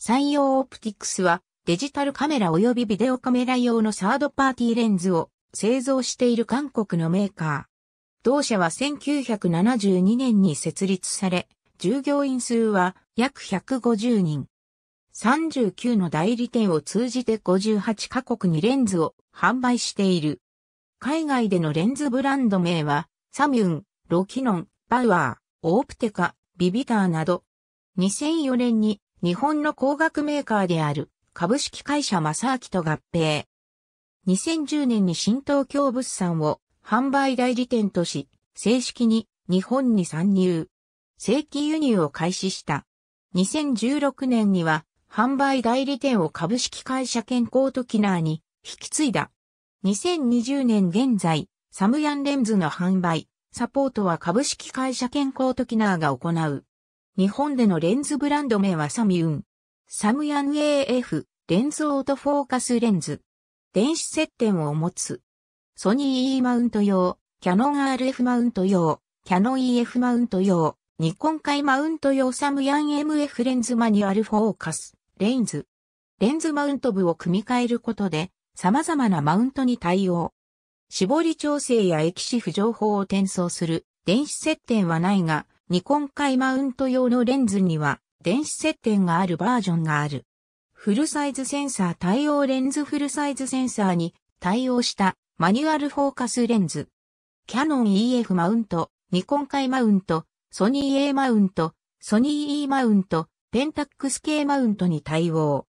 採用オプティクスはデジタルカメラ及びビデオカメラ用のサードパーティーレンズを製造している韓国のメーカー。同社は1972年に設立され、従業員数は約150人。39の代理店を通じて58カ国にレンズを販売している。海外でのレンズブランド名は、サミュン、ロキノン、バウアー、オープテカ、ビビターなど、2004年に日本の工学メーカーである株式会社正明と合併。2010年に新東京物産を販売代理店とし、正式に日本に参入。正規輸入を開始した。2016年には販売代理店を株式会社健康とキナーに引き継いだ。2020年現在、サムヤンレンズの販売、サポートは株式会社健康とキナーが行う。日本でのレンズブランド名はサミウン。サムヤン AF、レンズオートフォーカスレンズ。電子接点を持つ。ソニー E マウント用、キャノン RF マウント用、キャノン EF マウント用、ニコン界マウント用サムヤン MF レンズマニュアルフォーカス、レンズ。レンズマウント部を組み替えることで、様々なマウントに対応。絞り調整や液シフ情報を転送する電子接点はないが、ニコン回マウント用のレンズには電子接点があるバージョンがある。フルサイズセンサー対応レンズフルサイズセンサーに対応したマニュアルフォーカスレンズ。キャノン EF マウント、ニコン回マウント、ソニー A マウント、ソニー E マウント、ペンタックス系マウントに対応。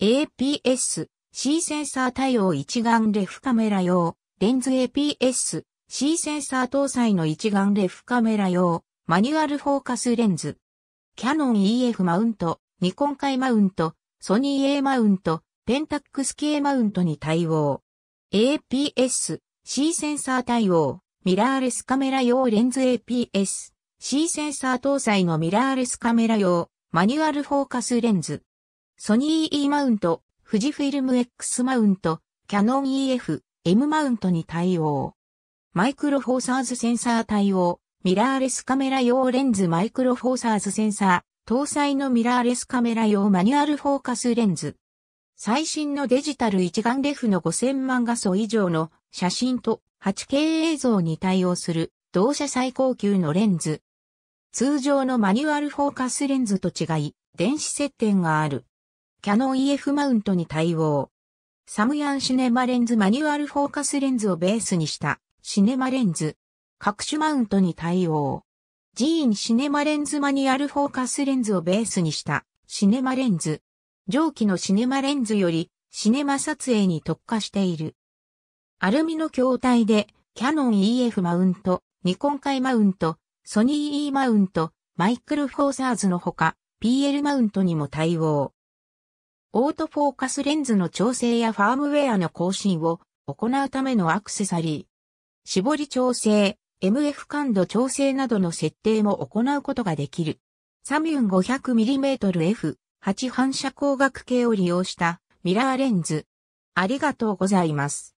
APS、C センサー対応一眼レフカメラ用、レンズ APS、C センサー搭載の一眼レフカメラ用、マニュアルフォーカスレンズ。キャノン EF マウント、ニコンイマウント、ソニー A マウント、ペンタックス系マウントに対応。APS、C センサー対応、ミラーレスカメラ用レンズ APS、C センサー搭載のミラーレスカメラ用、マニュアルフォーカスレンズ。ソニー E マウント、富士フィルム X マウント、キャノン EF、M マウントに対応。マイクロフォーサーズセンサー対応、ミラーレスカメラ用レンズマイクロフォーサーズセンサー、搭載のミラーレスカメラ用マニュアルフォーカスレンズ。最新のデジタル一眼レフの5000万画素以上の写真と 8K 映像に対応する同社最高級のレンズ。通常のマニュアルフォーカスレンズと違い、電子接点がある。キャノン EF マウントに対応。サムヤンシネマレンズマニュアルフォーカスレンズをベースにしたシネマレンズ。各種マウントに対応。ジーンシネマレンズマニュアルフォーカスレンズをベースにしたシネマレンズ。上記のシネマレンズよりシネマ撮影に特化している。アルミの筐体でキャノン EF マウント、ニコンイマウント、ソニー E マウント、マイクロフォーサーズのほか PL マウントにも対応。オートフォーカスレンズの調整やファームウェアの更新を行うためのアクセサリー。絞り調整、MF 感度調整などの設定も行うことができる。サミュン 500mmF8 反射光学系を利用したミラーレンズ。ありがとうございます。